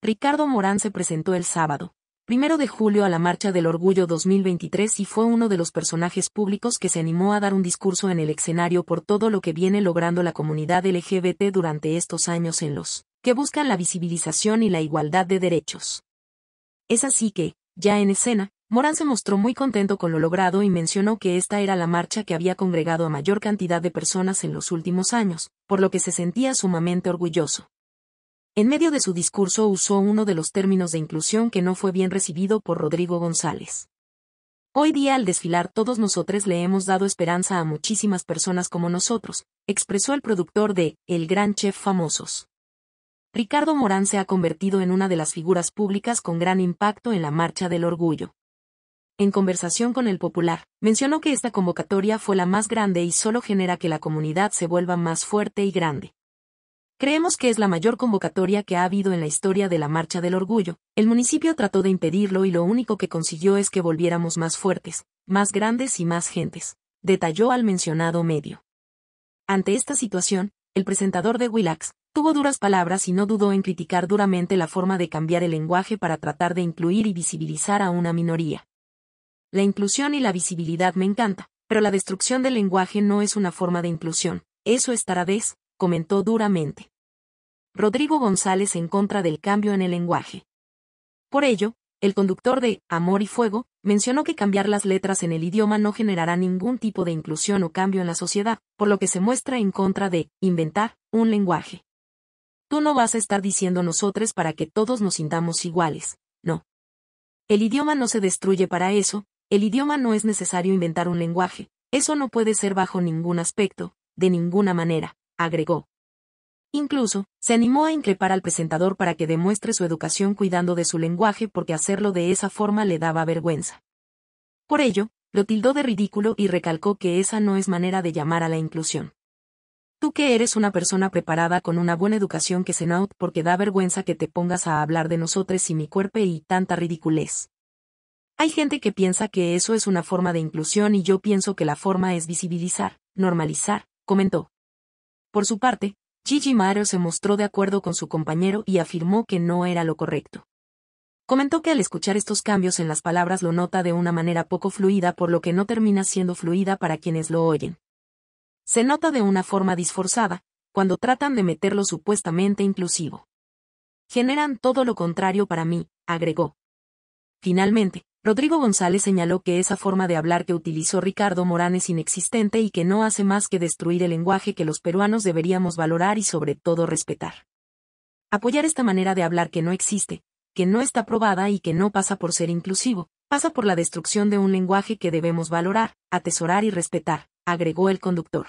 Ricardo Morán se presentó el sábado, primero de julio a la Marcha del Orgullo 2023 y fue uno de los personajes públicos que se animó a dar un discurso en el escenario por todo lo que viene logrando la comunidad LGBT durante estos años en los que buscan la visibilización y la igualdad de derechos. Es así que, ya en escena, Morán se mostró muy contento con lo logrado y mencionó que esta era la marcha que había congregado a mayor cantidad de personas en los últimos años, por lo que se sentía sumamente orgulloso. En medio de su discurso usó uno de los términos de inclusión que no fue bien recibido por Rodrigo González. Hoy día al desfilar todos nosotros le hemos dado esperanza a muchísimas personas como nosotros, expresó el productor de El Gran Chef Famosos. Ricardo Morán se ha convertido en una de las figuras públicas con gran impacto en la Marcha del Orgullo. En conversación con el Popular, mencionó que esta convocatoria fue la más grande y solo genera que la comunidad se vuelva más fuerte y grande. Creemos que es la mayor convocatoria que ha habido en la historia de la Marcha del Orgullo. El municipio trató de impedirlo y lo único que consiguió es que volviéramos más fuertes, más grandes y más gentes, detalló al mencionado medio. Ante esta situación, el presentador de Willax tuvo duras palabras y no dudó en criticar duramente la forma de cambiar el lenguaje para tratar de incluir y visibilizar a una minoría. La inclusión y la visibilidad me encanta, pero la destrucción del lenguaje no es una forma de inclusión, eso es des comentó duramente. Rodrigo González en contra del cambio en el lenguaje. Por ello, el conductor de Amor y Fuego mencionó que cambiar las letras en el idioma no generará ningún tipo de inclusión o cambio en la sociedad, por lo que se muestra en contra de inventar un lenguaje. Tú no vas a estar diciendo nosotros para que todos nos sintamos iguales, no. El idioma no se destruye para eso, el idioma no es necesario inventar un lenguaje, eso no puede ser bajo ningún aspecto, de ninguna manera, agregó. Incluso, se animó a increpar al presentador para que demuestre su educación cuidando de su lenguaje porque hacerlo de esa forma le daba vergüenza. Por ello, lo tildó de ridículo y recalcó que esa no es manera de llamar a la inclusión. Tú que eres una persona preparada con una buena educación que se out porque da vergüenza que te pongas a hablar de nosotros y mi cuerpo y tanta ridiculez. Hay gente que piensa que eso es una forma de inclusión y yo pienso que la forma es visibilizar, normalizar, comentó. Por su parte, Gigi Mario se mostró de acuerdo con su compañero y afirmó que no era lo correcto. Comentó que al escuchar estos cambios en las palabras lo nota de una manera poco fluida por lo que no termina siendo fluida para quienes lo oyen. Se nota de una forma disforzada, cuando tratan de meterlo supuestamente inclusivo. Generan todo lo contrario para mí, agregó. Finalmente, Rodrigo González señaló que esa forma de hablar que utilizó Ricardo Morán es inexistente y que no hace más que destruir el lenguaje que los peruanos deberíamos valorar y sobre todo respetar. Apoyar esta manera de hablar que no existe, que no está probada y que no pasa por ser inclusivo, pasa por la destrucción de un lenguaje que debemos valorar, atesorar y respetar, agregó el conductor.